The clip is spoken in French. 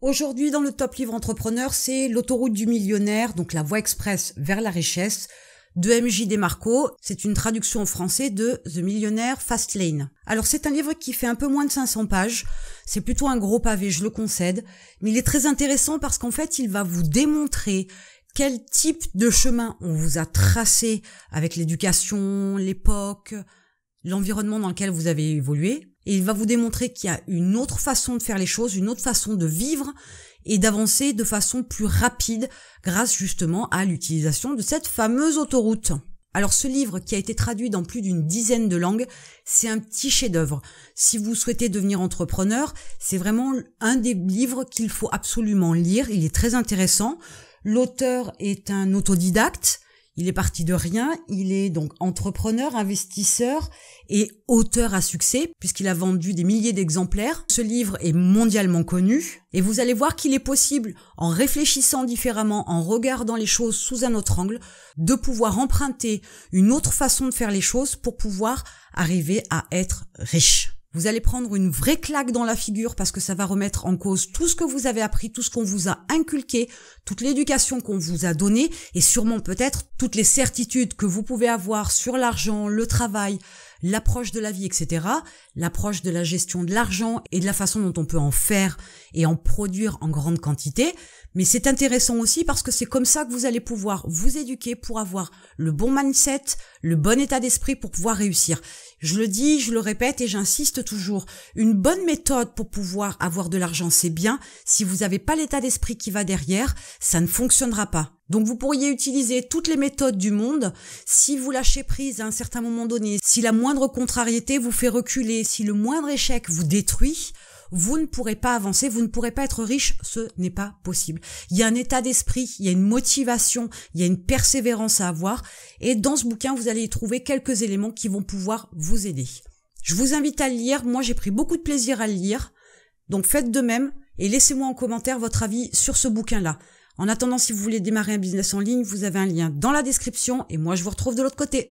Aujourd'hui, dans le top livre entrepreneur, c'est l'autoroute du millionnaire, donc la voie express vers la richesse de MJ Desmarco. C'est une traduction en français de The Millionaire Fast Lane. Alors c'est un livre qui fait un peu moins de 500 pages. C'est plutôt un gros pavé, je le concède. Mais il est très intéressant parce qu'en fait, il va vous démontrer quel type de chemin on vous a tracé avec l'éducation, l'époque, l'environnement dans lequel vous avez évolué, et il va vous démontrer qu'il y a une autre façon de faire les choses, une autre façon de vivre et d'avancer de façon plus rapide grâce justement à l'utilisation de cette fameuse autoroute. Alors ce livre qui a été traduit dans plus d'une dizaine de langues, c'est un petit chef-d'œuvre. Si vous souhaitez devenir entrepreneur, c'est vraiment un des livres qu'il faut absolument lire, il est très intéressant. L'auteur est un autodidacte, il est parti de rien, il est donc entrepreneur, investisseur et auteur à succès puisqu'il a vendu des milliers d'exemplaires. Ce livre est mondialement connu et vous allez voir qu'il est possible, en réfléchissant différemment, en regardant les choses sous un autre angle, de pouvoir emprunter une autre façon de faire les choses pour pouvoir arriver à être riche. Vous allez prendre une vraie claque dans la figure parce que ça va remettre en cause tout ce que vous avez appris, tout ce qu'on vous a inculqué, toute l'éducation qu'on vous a donnée et sûrement peut-être toutes les certitudes que vous pouvez avoir sur l'argent, le travail, l'approche de la vie, etc., l'approche de la gestion de l'argent et de la façon dont on peut en faire et en produire en grande quantité. Mais c'est intéressant aussi parce que c'est comme ça que vous allez pouvoir vous éduquer pour avoir le bon mindset, le bon état d'esprit pour pouvoir réussir. Je le dis, je le répète et j'insiste toujours. Une bonne méthode pour pouvoir avoir de l'argent, c'est bien. Si vous n'avez pas l'état d'esprit qui va derrière, ça ne fonctionnera pas. Donc vous pourriez utiliser toutes les méthodes du monde si vous lâchez prise à un certain moment donné, si la moindre contrariété vous fait reculer, si le moindre échec vous détruit, vous ne pourrez pas avancer, vous ne pourrez pas être riche, ce n'est pas possible. Il y a un état d'esprit, il y a une motivation, il y a une persévérance à avoir et dans ce bouquin, vous allez y trouver quelques éléments qui vont pouvoir vous aider. Je vous invite à le lire, moi j'ai pris beaucoup de plaisir à le lire. Donc faites de même et laissez-moi en commentaire votre avis sur ce bouquin-là. En attendant, si vous voulez démarrer un business en ligne, vous avez un lien dans la description et moi je vous retrouve de l'autre côté.